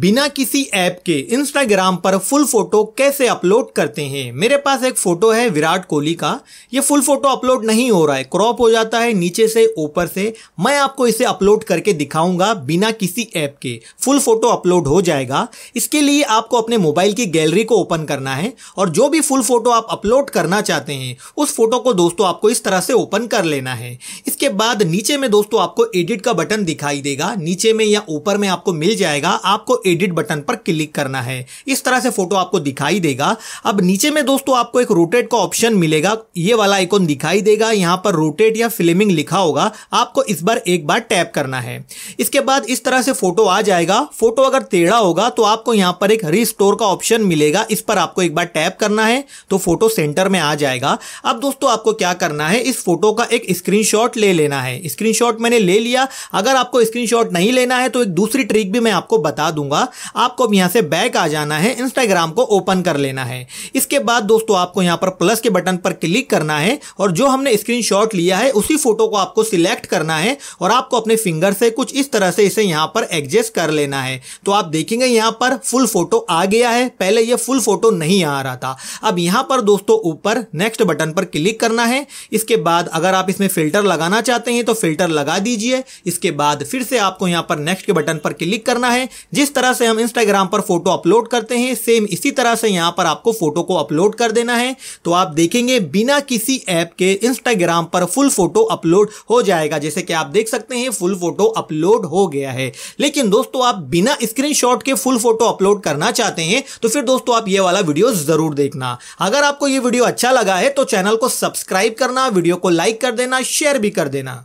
बिना किसी ऐप के इंस्टाग्राम पर फुल फोटो कैसे अपलोड करते हैं मेरे पास एक फोटो है विराट कोहली का ये फुल फोटो अपलोड नहीं हो रहा है क्रॉप हो जाता है नीचे से ऊपर से मैं आपको इसे अपलोड करके दिखाऊंगा बिना किसी ऐप के फुल फोटो अपलोड हो जाएगा इसके लिए आपको अपने मोबाइल की गैलरी को ओपन करना है और जो भी फुल फोटो आप अपलोड करना चाहते हैं उस फोटो को दोस्तों आपको इस तरह से ओपन कर लेना है इसके बाद नीचे में दोस्तों आपको एडिट का बटन दिखाई देगा नीचे में या ऊपर में आपको मिल जाएगा आपको एडिट बटन पर क्लिक करना है इस तरह से फोटो आपको दिखाई देगा अब नीचे में दोस्तों आपको एक रोटेट का ऑप्शन मिलेगा ये वाला आइकॉन दिखाई देगा यहाँ पर रोटेट या फिल्मिंग लिखा होगा आपको इस बार एक बार टैप करना है इसके बाद इस तरह से फोटो आ जाएगा फोटो अगर टेढ़ा होगा तो आपको यहाँ पर एक रिस्टोर का ऑप्शन मिलेगा इस पर आपको एक बार टैप करना है तो फोटो सेंटर में आ जाएगा अब दोस्तों आपको क्या करना है इस फोटो का एक स्क्रीनशॉट ले लेना है स्क्रीनशॉट मैंने ले लिया अगर आपको स्क्रीनशॉट नहीं लेना है तो एक दूसरी ट्रिक भी मैं आपको बता दूंगा दूंगा आपको यहां से बैक आ जाना है इंस्टाग्राम को ओपन कर लेना है इसके बाद दोस्तों आपको यहां पर प्लस के बटन पर क्लिक करना है और जो हमने स्क्रीन लिया है उसी फोटो को आपको सिलेक्ट करना है और आपको अपने फिंगर से कुछ इस तरह से इसे यहां पर एडजस्ट कर लेना है तो आप देखेंगे यहां पर फुल फोटो आ गया है पहले यह फुल फोटो नहीं आ रहा था अब यहां पर दोस्तों ऊपर नेक्स्ट बटन पर क्लिक करना है इसके बाद अगर आप इसमें फिल्टर लगाना चाहते हैं तो फिल्टर लगा दीजिए इसके बाद फिर से आपको यहां पर नेक्स्ट के बटन पर क्लिक करना है जिस तरह तरह से हम इंस्टाग्राम पर फोटो अपलोड करते हैं सेम इसी तरह से यहाँ पर आपको फोटो को अपलोड कर देना है तो आप देखेंगे बिना किसी ऐप के इंस्टाग्राम पर फुल फोटो अपलोड हो जाएगा जैसे कि आप देख सकते हैं फुल फोटो अपलोड हो गया है लेकिन दोस्तों आप बिना स्क्रीन के फुल फोटो अपलोड करना चाहते हैं तो फिर दोस्तों आप ये वाला वीडियो जरूर देखना अगर आपको ये वीडियो अच्छा लगा है तो चैनल को सब्सक्राइब करना वीडियो को लाइक कर देना शेयर भी कर देना